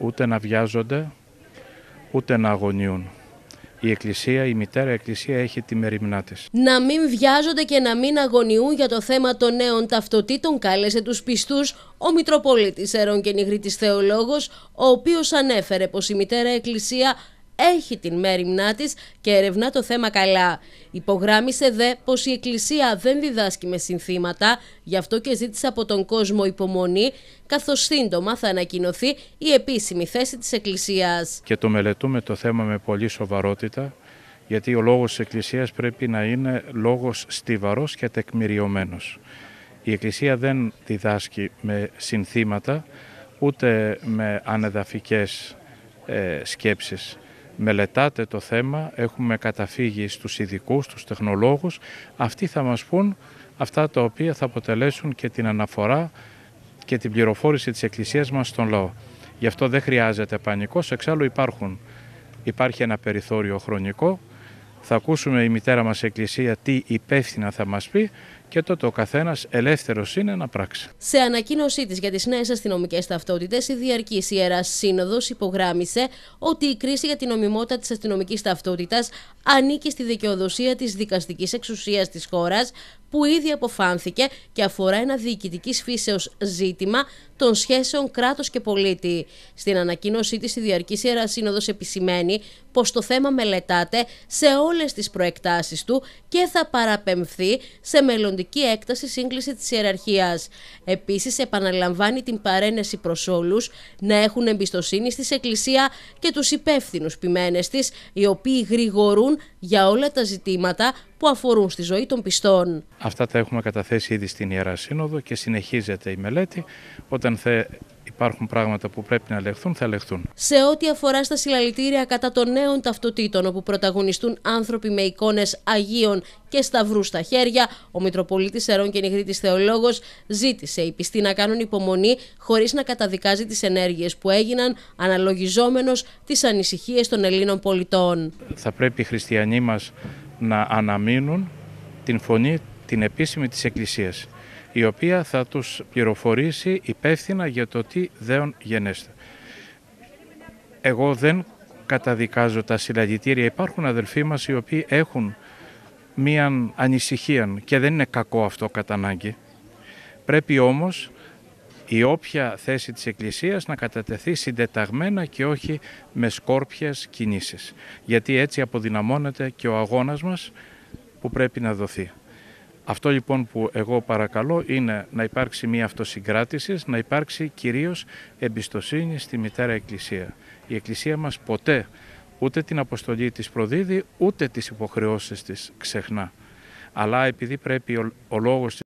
ούτε να βιάζονται, ούτε να αγωνιούν. Η Εκκλησία, η μητέρα Εκκλησία έχει τη μεριμνά της. Να μην βιάζονται και να μην αγωνιούν για το θέμα των νέων ταυτοτήτων, κάλεσε τους πιστούς ο μητροπολίτης Ερών και Νιγρήτης Θεολόγος, ο οποίος ανέφερε πως η μητέρα Εκκλησία έχει την μέρημνά της και ερευνά το θέμα καλά. Υπογράμμισε δε πως η Εκκλησία δεν διδάσκει με συνθήματα, γι' αυτό και ζήτησε από τον κόσμο υπομονή, καθώς σύντομα θα ανακοινωθεί η επίσημη θέση της Εκκλησίας. Και το μελετούμε το θέμα με πολύ σοβαρότητα, γιατί ο λόγος της Εκκλησίας πρέπει να είναι λόγος στιβαρός και τεκμηριωμένος. Η Εκκλησία δεν διδάσκει με συνθήματα, ούτε με ανεδαφικές ε, σκέψεις μελετάτε το θέμα, έχουμε καταφύγει στους ειδικούς, στους τεχνολόγους. Αυτοί θα μας πούν αυτά τα οποία θα αποτελέσουν και την αναφορά και την πληροφόρηση της Εκκλησίας μας στον λαό. Γι' αυτό δεν χρειάζεται πανικός, εξάλλου υπάρχουν. Υπάρχει ένα περιθώριο χρονικό, θα ακούσουμε η μητέρα μας Εκκλησία τι υπεύθυνα θα μας πει και τότε ο καθένας ελεύθερος είναι να πράξει. Σε ανακοίνωσή της για τις νέες αστυνομικές ταυτότητες, η Διαρκής Ιεράς Σύνοδος υπογράμισε... ότι η κρίση για την ομιμότητα της αστυνομικής ταυτότητας ανήκει στη δικαιοδοσία της δικαστικής εξουσίας της χώρας, που ήδη αποφάνθηκε και αφορά ένα διοικητικής φύσεως ζήτημα των σχέσεων κράτος και πολίτη. Στην ανακοίνωσή της, η Διαρκής Ιεράς Σύνοδος επισημαίνει πως το θέμα μελετάται σε όλες τις προεκτάσεις του και θα παραπεμφθεί σε μελλοντικέ σημαντική έκταση σύγκληση της ιεραρχίας. Επίσης επαναλαμβάνει την παρένεση προς όλους να έχουν εμπιστοσύνη στη Εκκλησία και τους υπεύθυνους ποιμένες της, οι οποίοι γρηγορούν για όλα τα ζητήματα που αφορούν στη ζωή των πιστών. Αυτά τα έχουμε καταθέσει ήδη στην Ιερά Σύνοδο και συνεχίζεται η μελέτη. Όταν θε υπάρχουν πράγματα που πρέπει να ελεγχθούν, θα ελεγχθούν. Σε ό,τι αφορά στα συλλαλητήρια κατά των νέων ταυτοτήτων, όπου πρωταγωνιστούν άνθρωποι με εικόνες Αγίων και Σταυρού στα χέρια, ο Μητροπολίτης Ερών και Νιγρήτη Θεολόγος ζήτησε οι πιστοί να κάνουν υπομονή χωρίς να καταδικάζει τις ενέργειες που έγιναν, αναλογιζόμενος τις ανησυχίες των Ελλήνων πολιτών. Θα πρέπει οι χριστιανοί μας να αναμείνουν την φωνή την επίσημη της Εκκλησίας η οποία θα τους πληροφορήσει υπεύθυνα για το τι δέον γενέστε. Εγώ δεν καταδικάζω τα συλλαγητήρια. Υπάρχουν αδελφοί μας οι οποίοι έχουν μία ανησυχία και δεν είναι κακό αυτό κατά ανάγκη. Πρέπει όμως η όποια θέση της Εκκλησίας να κατατεθεί συντεταγμένα και όχι με σκόρπιες κινήσεις. Γιατί έτσι αποδυναμώνεται και ο αγώνας μας που πρέπει να δοθεί. Αυτό λοιπόν που εγώ παρακαλώ είναι να υπάρξει μια αυτοσυγκράτηση, να υπάρξει κυρίως εμπιστοσύνη στη μητέρα Εκκλησία. Η Εκκλησία μας ποτέ ούτε την αποστολή της προδίδει, ούτε τις υποχρεώσεις της ξεχνά. Αλλά επειδή πρέπει ο, ο λόγος